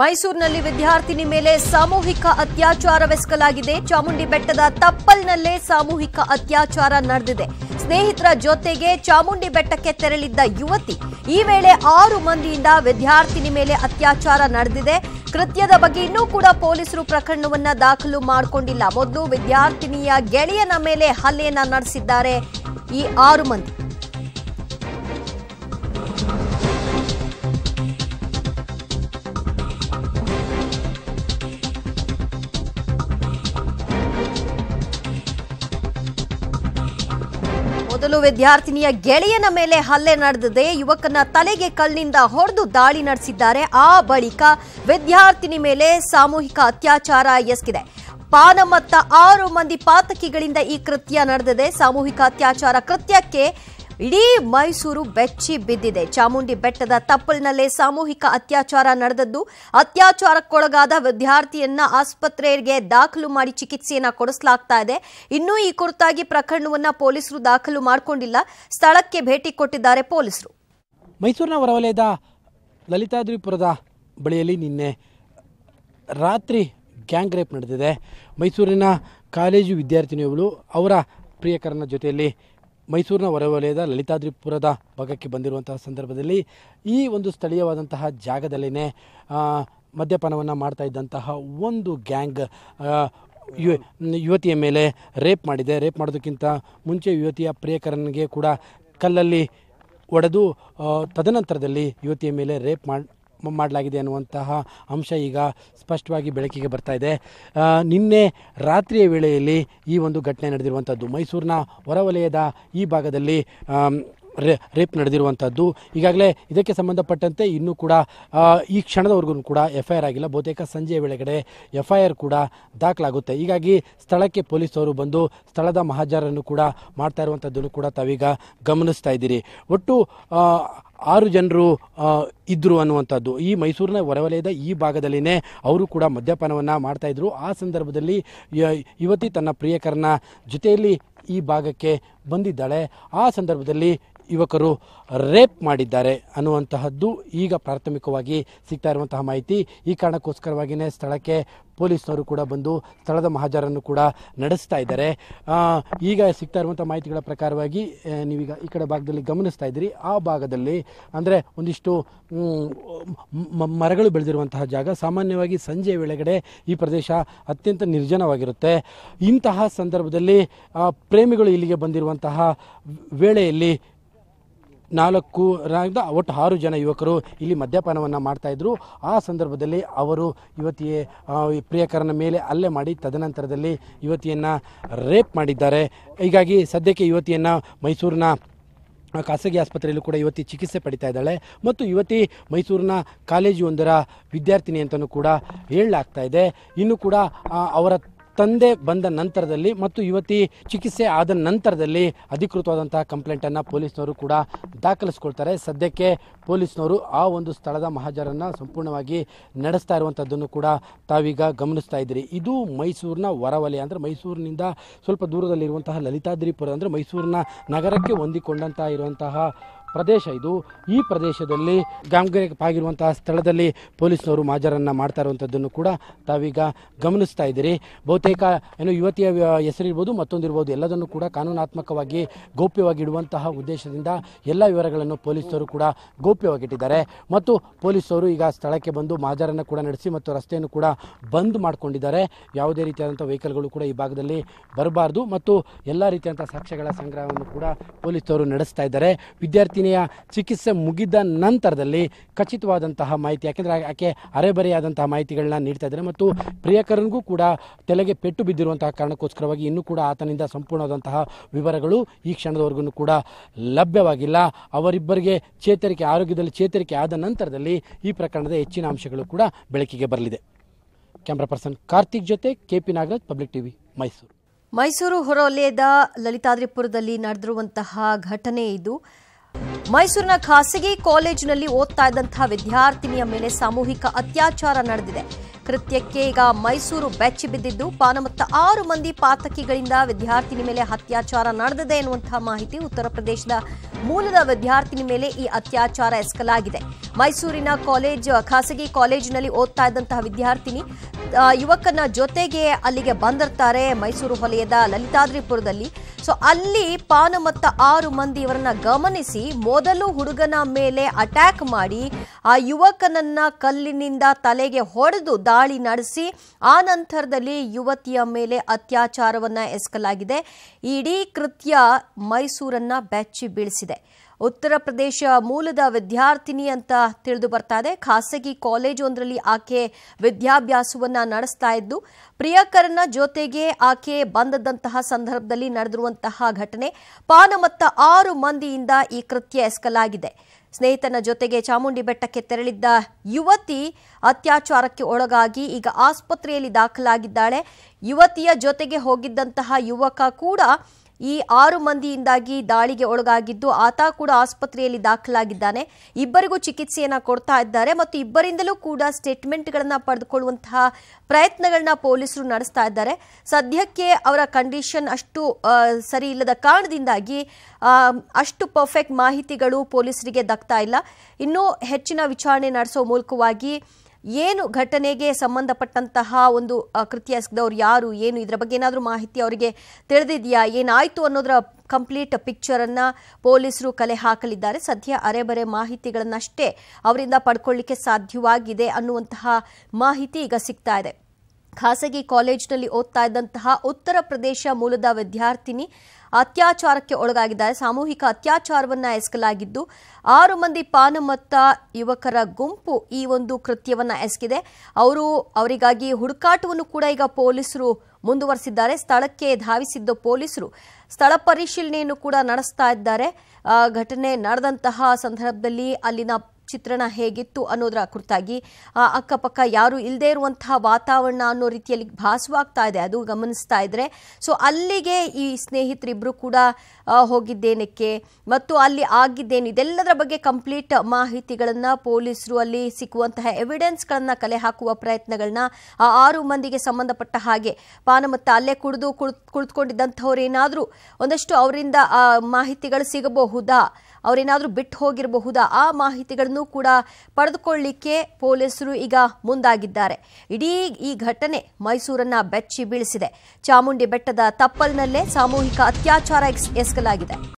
ಮೈಸೂರಿನಲ್ಲಿ ವಿದ್ಯಾರ್ಥಿನಿ ಮೇಲೆ ಸಾಮೂಹಿಕ ಅತ್ಯಾಚಾರವೆಸಗಲಾಗಿದೆ ಚಾಮುಂಡಿ ಬೆಟ್ಟದ ತಪ್ಪಲ್ನಲ್ಲೇ ಸಾಮೂಹಿಕ ಅತ್ಯಾಚಾರ ನಡೆದಿದೆ ಸ್ನೇಹಿತರ ಜೊತೆಗೆ ಚಾಮುಂಡಿ ಬೆಟ್ಟಕ್ಕೆ ತೆರಳಿದ್ದ ಯುವತಿ ಈ ವೇಳೆ ಆರು ಮಂದಿಯಿಂದ ವಿದ್ಯಾರ್ಥಿನಿ ಮೇಲೆ ಅತ್ಯಾಚಾರ ನಡೆದಿದೆ ಕೃತ್ಯದ ಬಗ್ಗೆ ಇನ್ನೂ ಕೂಡ ಪೊಲೀಸರು ಪ್ರಕರಣವನ್ನ ದಾಖಲು ಮಾಡಿಕೊಂಡಿಲ್ಲ ಮೊದಲು ವಿದ್ಯಾರ್ಥಿನಿಯ ಗೆಳೆಯನ ಮೇಲೆ ಹಲ್ಲೆಯನ್ನ ನಡೆಸಿದ್ದಾರೆ ಈ ಆರು ಮಂದಿ ವಿದ್ಯಾರ್ಥಿನಿಯ ಗೆಳೆಯನ ಮೇಲೆ ಹಲ್ಲೆ ನಡೆದಿದೆ ಯುವಕನ ತಲೆಗೆ ಕಲ್ಲಿನಿಂದ ಹೊಡೆದು ದಾಳಿ ನಡೆಸಿದ್ದಾರೆ ಆ ಬಳಿಕ ವಿದ್ಯಾರ್ಥಿನಿ ಮೇಲೆ ಸಾಮೂಹಿಕ ಅತ್ಯಾಚಾರ ಎಸಗಿದೆ ಪಾನಮತ್ತ ಆರು ಮಂದಿ ಪಾತಕಿಗಳಿಂದ ಈ ಕೃತ್ಯ ನಡೆದಿದೆ ಸಾಮೂಹಿಕ ಅತ್ಯಾಚಾರ ಕೃತ್ಯಕ್ಕೆ ಇಡೀ ಮೈಸೂರು ಬೆಚ್ಚಿ ಬಿದ್ದಿದೆ ಚಾಮುಂಡಿ ಬೆಟ್ಟದ ತಪ್ಪಲಿನಲ್ಲೇ ಸಾಮೂಹಿಕ ಅತ್ಯಾಚಾರ ನಡೆದದ್ದು ಅತ್ಯಾಚಾರಕ್ಕೊಳಗಾದ ವಿದ್ಯಾರ್ಥಿಯನ್ನ ಆಸ್ಪತ್ರೆಗೆ ದಾಖಲು ಮಾಡಿ ಚಿಕಿತ್ಸೆಯನ್ನ ಕೊಡಿಸಲಾಗ್ತಾ ಇದೆ ಇನ್ನೂ ಈ ಕುರಿತಾಗಿ ಪ್ರಕರಣವನ್ನ ಪೊಲೀಸರು ದಾಖಲು ಮಾಡಿಕೊಂಡಿಲ್ಲ ಸ್ಥಳಕ್ಕೆ ಭೇಟಿ ಕೊಟ್ಟಿದ್ದಾರೆ ಪೊಲೀಸರು ಮೈಸೂರಿನ ಹೊರವಲಯದ ಲಲಿತಾದ್ರಿಪುರದ ಬಳಿಯಲ್ಲಿ ನಿನ್ನೆ ರಾತ್ರಿ ಗ್ಯಾಂಗ್ ರೇಪ್ ನಡೆದಿದೆ ಮೈಸೂರಿನ ಕಾಲೇಜು ವಿದ್ಯಾರ್ಥಿನಿಯವಳು ಅವರ ಪ್ರಿಯಕರನ ಜೊತೆಯಲ್ಲಿ ಮೈಸೂರಿನ ಹೊರವಲಯದ ಲಲಿತಾದ್ರಿಪುರದ ಭಾಗಕ್ಕೆ ಬಂದಿರುವಂತಹ ಸಂದರ್ಭದಲ್ಲಿ ಈ ಒಂದು ಸ್ಥಳೀಯವಾದಂತಹ ಜಾಗದಲ್ಲೇ ಮದ್ಯಪಾನವನ್ನು ಮಾಡ್ತಾ ಇದ್ದಂತಹ ಒಂದು ಗ್ಯಾಂಗ್ ಯುವತಿಯ ಮೇಲೆ ರೇಪ್ ಮಾಡಿದೆ ರೇಪ್ ಮಾಡೋದಕ್ಕಿಂತ ಮುಂಚೆ ಯುವತಿಯ ಪ್ರಿಯಕರನಿಗೆ ಕೂಡ ಕಲ್ಲಲ್ಲಿ ಒಡೆದು ತದನಂತರದಲ್ಲಿ ಯುವತಿಯ ಮೇಲೆ ರೇಪ್ ಮಾಡಿ ಮಾಡಲಾಗಿದೆ ಅನ್ನುವಂತಹ ಅಂಶ ಈಗ ಸ್ಪಷ್ಟವಾಗಿ ಬೆಳಕಿಗೆ ಬರ್ತಾ ಇದೆ ನಿನ್ನೆ ರಾತ್ರಿಯ ವೇಳೆಯಲ್ಲಿ ಈ ಒಂದು ಘಟನೆ ನಡೆದಿರುವಂಥದ್ದು ಮೈಸೂರಿನ ಹೊರವಲಯದ ಈ ಭಾಗದಲ್ಲಿ ರೇ ರೇಪ್ ನಡೆದಿರುವಂಥದ್ದು ಈಗಾಗಲೇ ಇದಕ್ಕೆ ಸಂಬಂಧಪಟ್ಟಂತೆ ಇನ್ನೂ ಕೂಡ ಈ ಕ್ಷಣದವರೆಗೂ ಕೂಡ ಎಫ್ ಐ ಆರ್ ಆಗಿಲ್ಲ ಬಹುತೇಕ ಸಂಜೆಯ ವೇಳೆಗಡೆ ಎಫ್ ಐ ಆರ್ ಕೂಡ ದಾಖಲಾಗುತ್ತೆ ಹೀಗಾಗಿ ಸ್ಥಳಕ್ಕೆ ಪೊಲೀಸರು ಬಂದು ಸ್ಥಳದ ಮಹಾಜರನ್ನು ಕೂಡ ಮಾಡ್ತಾ ಇರುವಂಥದ್ದನ್ನು ಕೂಡ ತಾವೀಗ ಗಮನಿಸ್ತಾ ಇದ್ದೀರಿ ಒಟ್ಟು ಆರು ಜನರು ಇದ್ರು ಅನ್ನುವಂಥದ್ದು ಈ ಮೈಸೂರಿನ ಹೊರವಲಯದ ಈ ಭಾಗದಲ್ಲಿನೇ ಅವರು ಕೂಡ ಮದ್ಯಪಾನವನ್ನು ಮಾಡ್ತಾಯಿದ್ರು ಆ ಸಂದರ್ಭದಲ್ಲಿ ಯುವತಿ ತನ್ನ ಪ್ರಿಯಕರನ ಜೊತೆಯಲ್ಲಿ ಈ ಭಾಗಕ್ಕೆ ಬಂದಿದ್ದಾಳೆ ಆ ಸಂದರ್ಭದಲ್ಲಿ ಯುವಕರು ರೇಪ್ ಮಾಡಿದ್ದಾರೆ ಅನ್ನುವಂತಹದ್ದು ಈಗ ಪ್ರಾಥಮಿಕವಾಗಿ ಸಿಗ್ತಾ ಇರುವಂತಹ ಮಾಹಿತಿ ಈ ಕಾರಣಕ್ಕೋಸ್ಕರವಾಗಿಯೇ ಸ್ಥಳಕ್ಕೆ ಪೊಲೀಸ್ನವರು ಕೂಡ ಬಂದು ಸ್ಥಳದ ಮಹಾಜರನ್ನು ಕೂಡ ನಡೆಸ್ತಾ ಇದ್ದಾರೆ ಈಗ ಸಿಗ್ತಾ ಇರುವಂಥ ಮಾಹಿತಿಗಳ ಪ್ರಕಾರವಾಗಿ ನೀವೀಗ ಈ ಕಡೆ ಭಾಗದಲ್ಲಿ ಗಮನಿಸ್ತಾ ಇದ್ದೀರಿ ಆ ಭಾಗದಲ್ಲಿ ಅಂದರೆ ಒಂದಿಷ್ಟು ಮರಗಳು ಬೆಳೆದಿರುವಂತಹ ಜಾಗ ಸಾಮಾನ್ಯವಾಗಿ ಸಂಜೆ ವೇಳೆಗಡೆ ಈ ಪ್ರದೇಶ ಅತ್ಯಂತ ನಿರ್ಜನವಾಗಿರುತ್ತೆ ಇಂತಹ ಸಂದರ್ಭದಲ್ಲಿ ಪ್ರೇಮಿಗಳು ಇಲ್ಲಿಗೆ ಬಂದಿರುವಂತಹ ವೇಳೆಯಲ್ಲಿ ನಾಲ್ಕು ಒಟ್ಟು ಆರು ಜನ ಯುವಕರು ಇಲ್ಲಿ ಮದ್ಯಪಾನವನ್ನು ಮಾಡ್ತಾಯಿದ್ರು ಆ ಸಂದರ್ಭದಲ್ಲಿ ಅವರು ಯುವತಿಯ ಪ್ರಿಯಕರನ ಮೇಲೆ ಹಲ್ಲೆ ಮಾಡಿ ತದನಂತರದಲ್ಲಿ ಯುವತಿಯನ್ನು ರೇಪ್ ಮಾಡಿದ್ದಾರೆ ಹೀಗಾಗಿ ಸದ್ಯಕ್ಕೆ ಯುವತಿಯನ್ನು ಮೈಸೂರಿನ ಖಾಸಗಿ ಆಸ್ಪತ್ರೆಯಲ್ಲೂ ಕೂಡ ಯುವತಿ ಚಿಕಿತ್ಸೆ ಪಡಿತಾ ಇದ್ದಾಳೆ ಮತ್ತು ಯುವತಿ ಮೈಸೂರಿನ ಕಾಲೇಜು ಒಂದರ ವಿದ್ಯಾರ್ಥಿನಿ ಅಂತಲೂ ಕೂಡ ಹೇಳಲಾಗ್ತಾ ಇದೆ ಇನ್ನು ಕೂಡ ಅವರ ತಂದೆ ಬಂದ ನಂತರದಲ್ಲಿ ಮತ್ತು ಯುವತಿ ಚಿಕಿತ್ಸೆ ಆದ ನಂತರದಲ್ಲಿ ಅಧಿಕೃತವಾದಂತಹ ಅನ್ನ ಪೊಲೀಸ್ನವರು ಕೂಡ ದಾಖಲಿಸ್ಕೊಳ್ತಾರೆ ಸದ್ಯಕ್ಕೆ ಪೊಲೀಸ್ನವರು ಆ ಒಂದು ಸ್ಥಳದ ಮಹಾಜರನ್ನ ಸಂಪೂರ್ಣವಾಗಿ ನಡೆಸ್ತಾ ಇರುವಂಥದ್ದನ್ನು ಕೂಡ ತಾವೀಗ ಗಮನಿಸ್ತಾ ಇದ್ದೀರಿ ಇದು ಮೈಸೂರಿನ ವರವಲಯ ಅಂದರೆ ಮೈಸೂರಿನಿಂದ ಸ್ವಲ್ಪ ದೂರದಲ್ಲಿರುವಂತಹ ಲಲಿತಾದ್ರಿಪುರ ಅಂದರೆ ಮೈಸೂರಿನ ನಗರಕ್ಕೆ ಹೊಂದಿಕೊಂಡಂತಹ ಇರುವಂತಹ ಪ್ರದೇಶ ಇದು ಈ ಪ್ರದೇಶದಲ್ಲಿ ಆಗಿರುವಂತಹ ಸ್ಥಳದಲ್ಲಿ ಪೊಲೀಸ್ನವರು ಮಾಜರನ್ನ ಮಾಡ್ತಾ ಇರುವಂಥದ್ದನ್ನು ಕೂಡ ತಾವೀಗ ಗಮನಿಸ್ತಾ ಇದ್ದೀರಿ ಬಹುತೇಕ ಏನು ಯುವತಿಯ ಹೆಸರಿರ್ಬೋದು ಮತ್ತೊಂದಿರ್ಬೋದು ಎಲ್ಲದನ್ನು ಕೂಡ ಕಾನೂನಾತ್ಮಕವಾಗಿ ಗೌಪ್ಯವಾಗಿಡುವಂತಹ ಉದ್ದೇಶದಿಂದ ಎಲ್ಲ ವಿವರಗಳನ್ನು ಪೊಲೀಸರು ಕೂಡ ಗೌಪ್ಯವಾಗಿಟ್ಟಿದ್ದಾರೆ ಮತ್ತು ಪೊಲೀಸರು ಈಗ ಸ್ಥಳಕ್ಕೆ ಬಂದು ಮಾಜರನ್ನು ಕೂಡ ನಡೆಸಿ ಮತ್ತು ರಸ್ತೆಯನ್ನು ಕೂಡ ಬಂದ್ ಮಾಡಿಕೊಂಡಿದ್ದಾರೆ ಯಾವುದೇ ರೀತಿಯಾದಂತಹ ವೆಹಿಕಲ್ಗಳು ಕೂಡ ಈ ಭಾಗದಲ್ಲಿ ಬರಬಾರದು ಮತ್ತು ಎಲ್ಲ ರೀತಿಯಾದಂತಹ ಸಾಕ್ಷ್ಯಗಳ ಸಂಗ್ರಹವನ್ನು ಕೂಡ ಪೊಲೀಸರು ನಡೆಸ್ತಾ ಇದ್ದಾರೆ ವಿದ್ಯಾರ್ಥಿ ಚಿಕಿತ್ಸೆ ಮುಗಿದ ನಂತರದಲ್ಲಿ ಖಚಿತವಾದಂತಹ ಮಾಹಿತಿ ಯಾಕೆಂದರೆ ಆಕೆ ಅರೆಬರೆಯಾದಂತಹ ಮಾಹಿತಿಗಳನ್ನ ನೀಡ್ತಾ ಇದ್ದಾರೆ ಮತ್ತು ಪ್ರಿಯಕರನಿಗೂ ಕೂಡ ತಲೆಗೆ ಪೆಟ್ಟು ಬಿದ್ದಿರುವಂತಹ ಕಾರಣಕ್ಕೋಸ್ಕರವಾಗಿ ಇನ್ನೂ ಕೂಡ ಆತನಿಂದ ಸಂಪೂರ್ಣವಾದಂತಹ ವಿವರಗಳು ಈ ಕ್ಷಣದವರೆಗೂ ಕೂಡ ಲಭ್ಯವಾಗಿಲ್ಲ ಅವರಿಬ್ಬರಿಗೆ ಚೇತರಿಕೆ ಆರೋಗ್ಯದಲ್ಲಿ ಚೇತರಿಕೆ ಆದ ನಂತರದಲ್ಲಿ ಈ ಪ್ರಕರಣದ ಹೆಚ್ಚಿನ ಅಂಶಗಳು ಕೂಡ ಬೆಳಕಿಗೆ ಬರಲಿದೆ ಕ್ಯಾಮ್ರಾ ಪರ್ಸನ್ ಕಾರ್ತಿಕ್ ಜೊತೆ K P Nagaraj public TV Mysuru Mysuru ಹೊರವಲಯದ ಲಲಿತಾದ್ರಿಪುರದಲ್ಲಿ ನಡೆದಿರುವಂತಹ ಘಟನೆ ಇದು ಮೈಸೂರಿನ ಖಾಸಗಿ ಕಾಲೇಜಿನಲ್ಲಿ ಓದ್ತಾ ಇದ್ದಂತಹ ವಿದ್ಯಾರ್ಥಿನಿಯ ಮೇಲೆ ಸಾಮೂಹಿಕ ಅತ್ಯಾಚಾರ ನಡೆದಿದೆ ಕೃತ್ಯಕ್ಕೆ ಈಗ ಮೈಸೂರು ಬೆಚ್ಚಿ ಬಿದ್ದಿದ್ದು ಪಾನಮತ್ತ ಆರು ಮಂದಿ ಪಾತಕಿಗಳಿಂದ ವಿದ್ಯಾರ್ಥಿನಿ ಮೇಲೆ ಅತ್ಯಾಚಾರ ನಡೆದಿದೆ ಎನ್ನುವಂತಹ ಮಾಹಿತಿ ಉತ್ತರ ಪ್ರದೇಶದ ಮೂಲದ ವಿದ್ಯಾರ್ಥಿನಿ ಮೇಲೆ ಈ ಅತ್ಯಾಚಾರ ಎಸ್ಕಲಾಗಿದೆ ಮೈಸೂರಿನ ಕಾಲೇಜ್ ಖಾಸಗಿ ಕಾಲೇಜಿನಲ್ಲಿ ಓದ್ತಾ ಇದ್ದಂತಹ ವಿದ್ಯಾರ್ಥಿನಿ ಯುವಕನ ಜೊತೆಗೆ ಅಲ್ಲಿಗೆ ಬಂದಿರ್ತಾರೆ ಮೈಸೂರು ವಲಯದ ಲಲಿತಾದ್ರಿಪುರದಲ್ಲಿ ಸೊ ಅಲ್ಲಿ ಪಾನಮತ್ತ ಮತ್ತ ಆರು ಮಂದಿ ಇವರನ್ನ ಗಮನಿಸಿ ಮೊದಲು ಹುಡುಗನ ಮೇಲೆ ಅಟ್ಯಾಕ್ ಮಾಡಿ ಆ ಯುವಕನನ್ನ ಕಲ್ಲಿನಿಂದ ತಲೆಗೆ ಹೊಡೆದು ದಾಳಿ ನಡೆಸಿ ಆ ನಂತರದಲ್ಲಿ ಯುವತಿಯ ಮೇಲೆ ಅತ್ಯಾಚಾರವನ್ನ ಎಸಗಲಾಗಿದೆ ಇಡೀ ಕೃತ್ಯ ಮೈಸೂರನ್ನ ಬೆಚ್ಚಿ ಬೀಳಿಸಿದೆ ಉತ್ತರ ಪ್ರದೇಶ ಮೂಲದ ವಿದ್ಯಾರ್ಥಿನಿ ಅಂತ ತಿಳಿದು ಬರ್ತಾ ಇದೆ ಖಾಸಗಿ ಕಾಲೇಜೊಂದರಲ್ಲಿ ಆಕೆ ವಿದ್ಯಾಭ್ಯಾಸವನ್ನು ನಡೆಸ್ತಾ ಇದ್ದು ಪ್ರಿಯಕರನ ಜೊತೆಗೆ ಆಕೆ ಬಂದದಂತಹ ಸಂದರ್ಭದಲ್ಲಿ ನಡೆದಿರುವಂತಹ ಘಟನೆ ಪಾನಮತ್ತ ಆರು ಮಂದಿಯಿಂದ ಈ ಕೃತ್ಯ ಎಸ್ಕಲಾಗಿದೆ ಸ್ನೇಹಿತನ ಜೊತೆಗೆ ಚಾಮುಂಡಿ ಬೆಟ್ಟಕ್ಕೆ ತೆರಳಿದ್ದ ಯುವತಿ ಅತ್ಯಾಚಾರಕ್ಕೆ ಒಳಗಾಗಿ ಈಗ ಆಸ್ಪತ್ರೆಯಲ್ಲಿ ದಾಖಲಾಗಿದ್ದಾಳೆ ಯುವತಿಯ ಜೊತೆಗೆ ಹೋಗಿದ್ದಂತಹ ಯುವಕ ಕೂಡ ಈ ಆರು ಮಂದಿಯಿಂದಾಗಿ ದಾಳಿಗೆ ಒಳಗಾಗಿದ್ದು ಆತ ಕೂಡ ಆಸ್ಪತ್ರೆಯಲ್ಲಿ ದಾಖಲಾಗಿದ್ದಾನೆ ಇಬ್ಬರಿಗೂ ಚಿಕಿತ್ಸೆಯನ್ನು ಕೊಡ್ತಾ ಇದ್ದಾರೆ ಮತ್ತು ಇಬ್ಬರಿಂದಲೂ ಕೂಡ ಸ್ಟೇಟ್ಮೆಂಟ್ಗಳನ್ನು ಪಡೆದುಕೊಳ್ಳುವಂತಹ ಪ್ರಯತ್ನಗಳನ್ನ ಪೊಲೀಸರು ನಡೆಸ್ತಾ ಇದ್ದಾರೆ ಸದ್ಯಕ್ಕೆ ಅವರ ಕಂಡೀಷನ್ ಅಷ್ಟು ಸರಿ ಇಲ್ಲದ ಕಾರಣದಿಂದಾಗಿ ಅಷ್ಟು ಪರ್ಫೆಕ್ಟ್ ಮಾಹಿತಿಗಳು ಪೊಲೀಸರಿಗೆ ದಕ್ತಾ ಇಲ್ಲ ಇನ್ನೂ ಹೆಚ್ಚಿನ ವಿಚಾರಣೆ ನಡೆಸೋ ಮೂಲಕವಾಗಿ ಏನು ಘಟನೆಗೆ ಸಂಬಂಧಪಟ್ಟಂತಹ ಒಂದು ಕೃತ್ಯ ಯಾರು ಏನು ಇದರ ಬಗ್ಗೆ ಏನಾದರೂ ಮಾಹಿತಿ ಅವರಿಗೆ ತಿಳಿದಿದೆಯಾ ಏನಾಯಿತು ಅನ್ನೋದರ ಕಂಪ್ಲೀಟ್ ಪಿಕ್ಚರನ್ನು ಪೊಲೀಸರು ಕಲೆ ಹಾಕಲಿದ್ದಾರೆ ಸದ್ಯ ಅರೆಬರೆ ಮಾಹಿತಿಗಳನ್ನಷ್ಟೇ ಅವರಿಂದ ಪಡ್ಕೊಳ್ಳಿಕ್ಕೆ ಸಾಧ್ಯವಾಗಿದೆ ಅನ್ನುವಂತಹ ಮಾಹಿತಿ ಈಗ ಸಿಗ್ತಾ ಇದೆ ಖಾಸಗಿ ಕಾಲೇಜ್ನಲ್ಲಿ ಓದ್ತಾ ಇದ್ದಂತಹ ಉತ್ತರ ಪ್ರದೇಶ ಮೂಲದ ವಿದ್ಯಾರ್ಥಿನಿ ಅತ್ಯಾಚಾರಕ್ಕೆ ಒಳಗಾಗಿದ್ದಾರೆ ಸಾಮೂಹಿಕ ಅತ್ಯಾಚಾರವನ್ನು ಎಸಗಲಾಗಿದ್ದು ಆರು ಮಂದಿ ಪಾನಮತ್ತ ಯುವಕರ ಗುಂಪು ಈ ಒಂದು ಕೃತ್ಯವನ್ನು ಎಸಗಿದೆ ಅವರು ಅವರಿಗಾಗಿ ಹುಡುಕಾಟವನ್ನು ಕೂಡ ಈಗ ಪೊಲೀಸರು ಮುಂದುವರೆಸಿದ್ದಾರೆ ಸ್ಥಳಕ್ಕೆ ಧಾವಿಸಿದ್ದ ಪೊಲೀಸರು ಸ್ಥಳ ಪರಿಶೀಲನೆಯನ್ನು ಕೂಡ ನಡೆಸ್ತಾ ಇದ್ದಾರೆ ಘಟನೆ ನಡೆದಂತಹ ಸಂದರ್ಭದಲ್ಲಿ ಅಲ್ಲಿನ ಚಿತ್ರಣ ಹೇಗಿತ್ತು ಅನ್ನೋದರ ಕುರಿತಾಗಿ ಅಕ್ಕಪಕ್ಕ ಯಾರು ಇಲ್ಲದೇ ಇರುವಂತಹ ವಾತಾವರಣ ಅನ್ನೋ ರೀತಿಯಲ್ಲಿ ಭಾಸವಾಗ್ತಾ ಇದೆ ಅದು ಗಮನಿಸ್ತಾ ಇದ್ರೆ ಸೊ ಅಲ್ಲಿಗೆ ಈ ಸ್ನೇಹಿತರಿಬ್ರು ಕೂಡ ಹೋಗಿದ್ದೇನಕ್ಕೆ ಮತ್ತು ಅಲ್ಲಿ ಆಗಿದ್ದೇನು ಇದೆಲ್ಲದರ ಬಗ್ಗೆ ಕಂಪ್ಲೀಟ್ ಮಾಹಿತಿಗಳನ್ನು ಪೊಲೀಸರು ಅಲ್ಲಿ ಸಿಕ್ಕುವಂತಹ ಎವಿಡೆನ್ಸ್ಗಳನ್ನು ಕಲೆ ಹಾಕುವ ಪ್ರಯತ್ನಗಳನ್ನ ಆ ಆರು ಮಂದಿಗೆ ಸಂಬಂಧಪಟ್ಟ ಹಾಗೆ ಪಾನಮತ್ತ ಅಲ್ಲೇ ಕುಡಿದು ಕುಳಿತುಕೊಂಡಿದ್ದಂಥವ್ರು ಏನಾದರೂ ಒಂದಷ್ಟು ಅವರಿಂದ ಮಾಹಿತಿಗಳು ಸಿಗಬಹುದಾ ಅವರೇನಾದರೂ ಬಿಟ್ಟು ಹೋಗಿರಬಹುದಾ ಆ ಮಾಹಿತಿಗಳನ್ನು ಕೂಡ ಪಡೆದುಕೊಳ್ಳಿಕ್ಕೆ ಪೊಲೀಸರು ಈಗ ಮುಂದಾಗಿದ್ದಾರೆ ಇಡೀ ಈ ಘಟನೆ ಮೈಸೂರನ್ನ ಬೆಚ್ಚಿ ಬೀಳಿಸಿದೆ ಚಾಮುಂಡಿ ಬೆಟ್ಟದ ತಪ್ಪಲಿನಲ್ಲೇ ಸಾಮೂಹಿಕ ಅತ್ಯಾಚಾರ ಎಸಗಲಾಗಿದೆ ಎಸ್ಕಲಾಗಿದೆ